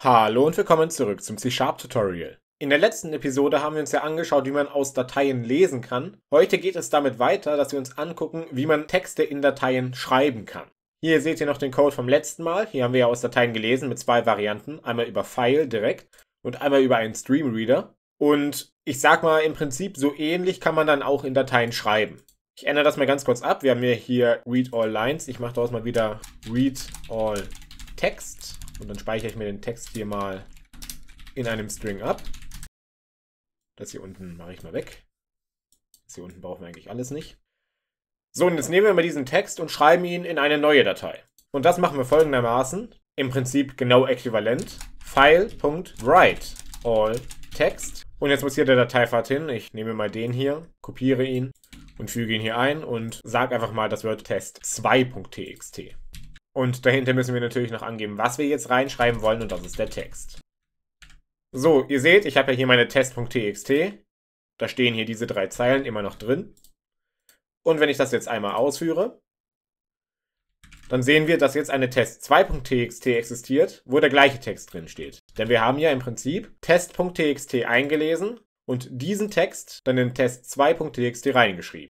Hallo und willkommen zurück zum C-Sharp-Tutorial. In der letzten Episode haben wir uns ja angeschaut, wie man aus Dateien lesen kann. Heute geht es damit weiter, dass wir uns angucken, wie man Texte in Dateien schreiben kann. Hier seht ihr noch den Code vom letzten Mal. Hier haben wir ja aus Dateien gelesen mit zwei Varianten. Einmal über File direkt und einmal über einen Streamreader. Und ich sag mal, im Prinzip so ähnlich kann man dann auch in Dateien schreiben. Ich ändere das mal ganz kurz ab. Wir haben hier, hier Read All Lines. Ich mache daraus mal wieder Read All Text. Und dann speichere ich mir den Text hier mal in einem String ab. Das hier unten mache ich mal weg. Das hier unten brauchen wir eigentlich alles nicht. So, und jetzt nehmen wir mal diesen Text und schreiben ihn in eine neue Datei. Und das machen wir folgendermaßen. Im Prinzip genau äquivalent. File.write all text. Und jetzt muss hier der Dateifahrt hin. Ich nehme mal den hier, kopiere ihn und füge ihn hier ein und sage einfach mal das Wort test2.txt. Und dahinter müssen wir natürlich noch angeben, was wir jetzt reinschreiben wollen und das ist der Text. So, ihr seht, ich habe ja hier meine test.txt. Da stehen hier diese drei Zeilen immer noch drin. Und wenn ich das jetzt einmal ausführe, dann sehen wir, dass jetzt eine Test2.txt existiert, wo der gleiche Text drin steht. Denn wir haben ja im Prinzip test.txt eingelesen und diesen Text dann in test2.txt reingeschrieben.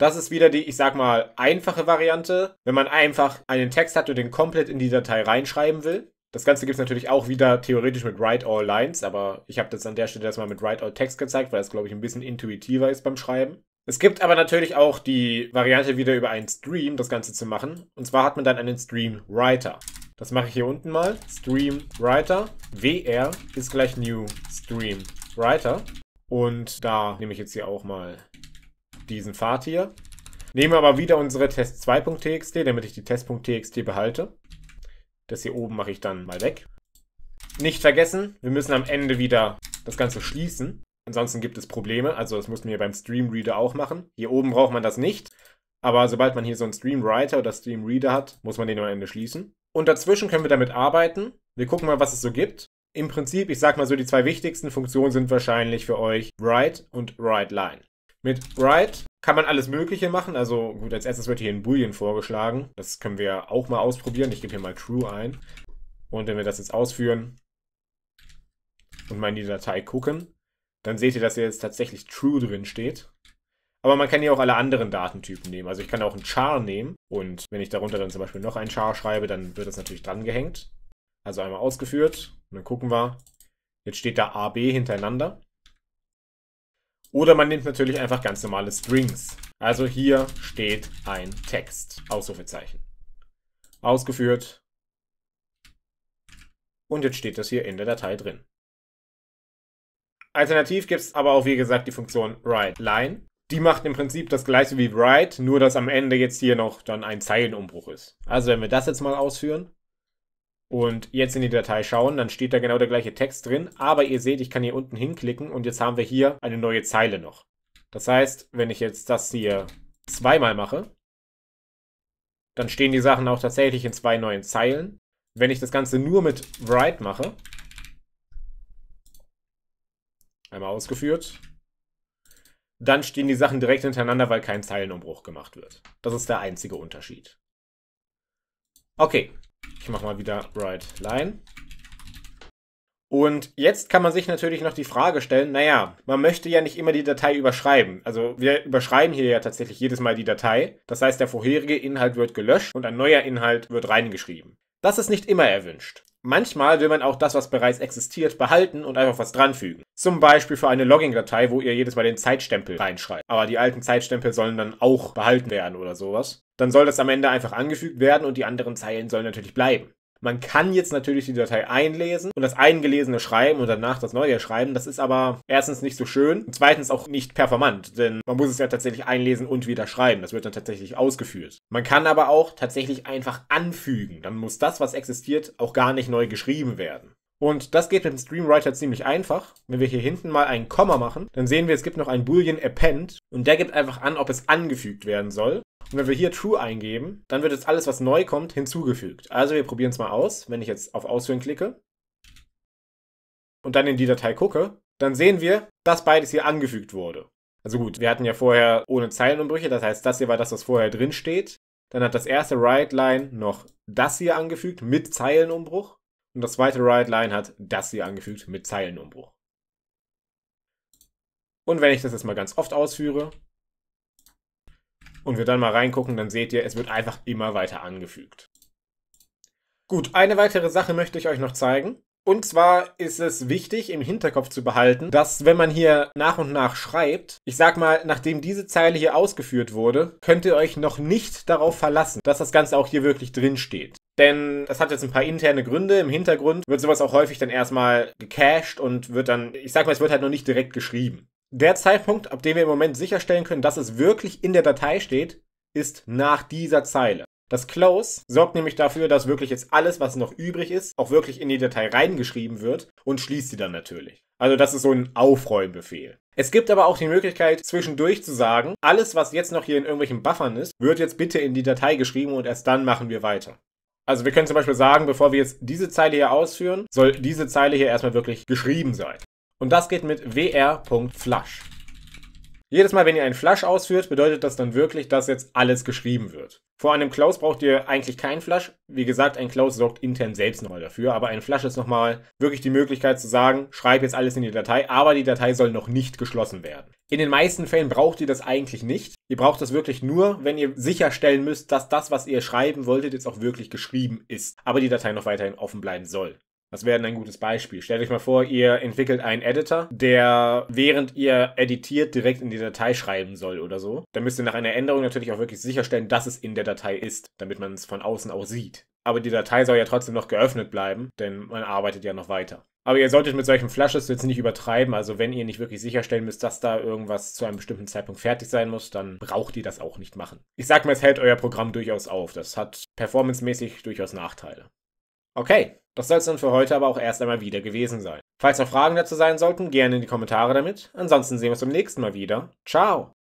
Das ist wieder die, ich sag mal, einfache Variante, wenn man einfach einen Text hat und den komplett in die Datei reinschreiben will. Das Ganze gibt es natürlich auch wieder theoretisch mit Write All Lines, aber ich habe das an der Stelle erstmal mit Write All Text gezeigt, weil es, glaube ich, ein bisschen intuitiver ist beim Schreiben. Es gibt aber natürlich auch die Variante, wieder über einen Stream das Ganze zu machen. Und zwar hat man dann einen Stream Writer. Das mache ich hier unten mal. Stream Writer. WR ist gleich New Stream Writer. Und da nehme ich jetzt hier auch mal diesen Pfad hier. Nehme aber wieder unsere Test2.txt, damit ich die Test.txt behalte. Das hier oben mache ich dann mal weg. Nicht vergessen, wir müssen am Ende wieder das Ganze schließen. Ansonsten gibt es Probleme, also das mussten wir beim Streamreader auch machen. Hier oben braucht man das nicht, aber sobald man hier so einen Streamwriter oder Streamreader hat, muss man den am Ende schließen. Und dazwischen können wir damit arbeiten. Wir gucken mal, was es so gibt. Im Prinzip, ich sag mal so, die zwei wichtigsten Funktionen sind wahrscheinlich für euch Write und WriteLine. Mit Bright kann man alles Mögliche machen. Also gut, als erstes wird hier ein Boolean vorgeschlagen. Das können wir auch mal ausprobieren. Ich gebe hier mal True ein. Und wenn wir das jetzt ausführen und mal in die Datei gucken, dann seht ihr, dass hier jetzt tatsächlich True drin steht. Aber man kann hier auch alle anderen Datentypen nehmen. Also ich kann auch ein Char nehmen und wenn ich darunter dann zum Beispiel noch ein Char schreibe, dann wird das natürlich dran gehängt. Also einmal ausgeführt und dann gucken wir. Jetzt steht da AB hintereinander. Oder man nimmt natürlich einfach ganz normale Strings. Also hier steht ein Text. Ausrufezeichen. Ausgeführt. Und jetzt steht das hier in der Datei drin. Alternativ gibt es aber auch, wie gesagt, die Funktion WriteLine. Die macht im Prinzip das gleiche wie Write, nur dass am Ende jetzt hier noch dann ein Zeilenumbruch ist. Also wenn wir das jetzt mal ausführen, und jetzt in die Datei schauen, dann steht da genau der gleiche Text drin, aber ihr seht, ich kann hier unten hinklicken und jetzt haben wir hier eine neue Zeile noch. Das heißt, wenn ich jetzt das hier zweimal mache, dann stehen die Sachen auch tatsächlich in zwei neuen Zeilen. Wenn ich das Ganze nur mit write mache, einmal ausgeführt, dann stehen die Sachen direkt hintereinander, weil kein Zeilenumbruch gemacht wird. Das ist der einzige Unterschied. Okay, ich mache mal wieder Right Line. Und jetzt kann man sich natürlich noch die Frage stellen, naja, man möchte ja nicht immer die Datei überschreiben. Also wir überschreiben hier ja tatsächlich jedes Mal die Datei. Das heißt, der vorherige Inhalt wird gelöscht und ein neuer Inhalt wird reingeschrieben. Das ist nicht immer erwünscht. Manchmal will man auch das, was bereits existiert, behalten und einfach was dranfügen. Zum Beispiel für eine Logging-Datei, wo ihr jedes Mal den Zeitstempel reinschreibt. Aber die alten Zeitstempel sollen dann auch behalten werden oder sowas. Dann soll das am Ende einfach angefügt werden und die anderen Zeilen sollen natürlich bleiben. Man kann jetzt natürlich die Datei einlesen und das eingelesene schreiben und danach das neue schreiben. Das ist aber erstens nicht so schön und zweitens auch nicht performant, denn man muss es ja tatsächlich einlesen und wieder schreiben. Das wird dann tatsächlich ausgeführt. Man kann aber auch tatsächlich einfach anfügen. Dann muss das, was existiert, auch gar nicht neu geschrieben werden. Und das geht mit dem Streamwriter ziemlich einfach. Wenn wir hier hinten mal ein Komma machen, dann sehen wir, es gibt noch ein Boolean Append und der gibt einfach an, ob es angefügt werden soll. Und wenn wir hier True eingeben, dann wird jetzt alles, was neu kommt, hinzugefügt. Also wir probieren es mal aus. Wenn ich jetzt auf Ausführen klicke und dann in die Datei gucke, dann sehen wir, dass beides hier angefügt wurde. Also gut, wir hatten ja vorher ohne Zeilenumbrüche, das heißt, das hier war das, was vorher drin steht. Dann hat das erste Write line noch das hier angefügt mit Zeilenumbruch. Und das zweite Write line hat das hier angefügt mit Zeilenumbruch. Und wenn ich das jetzt mal ganz oft ausführe, und wir dann mal reingucken, dann seht ihr, es wird einfach immer weiter angefügt. Gut, eine weitere Sache möchte ich euch noch zeigen. Und zwar ist es wichtig, im Hinterkopf zu behalten, dass wenn man hier nach und nach schreibt, ich sag mal, nachdem diese Zeile hier ausgeführt wurde, könnt ihr euch noch nicht darauf verlassen, dass das Ganze auch hier wirklich drin steht. Denn das hat jetzt ein paar interne Gründe. Im Hintergrund wird sowas auch häufig dann erstmal gecached und wird dann, ich sag mal, es wird halt noch nicht direkt geschrieben der Zeitpunkt, ab dem wir im Moment sicherstellen können, dass es wirklich in der Datei steht, ist nach dieser Zeile. Das Close sorgt nämlich dafür, dass wirklich jetzt alles, was noch übrig ist, auch wirklich in die Datei reingeschrieben wird und schließt sie dann natürlich. Also das ist so ein Aufräumbefehl. Es gibt aber auch die Möglichkeit, zwischendurch zu sagen, alles, was jetzt noch hier in irgendwelchen Buffern ist, wird jetzt bitte in die Datei geschrieben und erst dann machen wir weiter. Also wir können zum Beispiel sagen, bevor wir jetzt diese Zeile hier ausführen, soll diese Zeile hier erstmal wirklich geschrieben sein. Und das geht mit wr.flush. Jedes Mal, wenn ihr einen Flush ausführt, bedeutet das dann wirklich, dass jetzt alles geschrieben wird. Vor einem Klaus braucht ihr eigentlich keinen Flush. Wie gesagt, ein Klaus sorgt intern selbst nochmal dafür, aber ein Flush ist nochmal wirklich die Möglichkeit zu sagen, schreib jetzt alles in die Datei, aber die Datei soll noch nicht geschlossen werden. In den meisten Fällen braucht ihr das eigentlich nicht. Ihr braucht das wirklich nur, wenn ihr sicherstellen müsst, dass das, was ihr schreiben wolltet, jetzt auch wirklich geschrieben ist, aber die Datei noch weiterhin offen bleiben soll. Das wäre ein gutes Beispiel. Stellt euch mal vor, ihr entwickelt einen Editor, der während ihr editiert direkt in die Datei schreiben soll oder so. Dann müsst ihr nach einer Änderung natürlich auch wirklich sicherstellen, dass es in der Datei ist, damit man es von außen auch sieht. Aber die Datei soll ja trotzdem noch geöffnet bleiben, denn man arbeitet ja noch weiter. Aber ihr solltet mit solchen Flashes jetzt nicht übertreiben. Also wenn ihr nicht wirklich sicherstellen müsst, dass da irgendwas zu einem bestimmten Zeitpunkt fertig sein muss, dann braucht ihr das auch nicht machen. Ich sag mal, es hält euer Programm durchaus auf. Das hat performancemäßig durchaus Nachteile. Okay, das soll es dann für heute aber auch erst einmal wieder gewesen sein. Falls noch Fragen dazu sein sollten, gerne in die Kommentare damit. Ansonsten sehen wir uns beim nächsten Mal wieder. Ciao!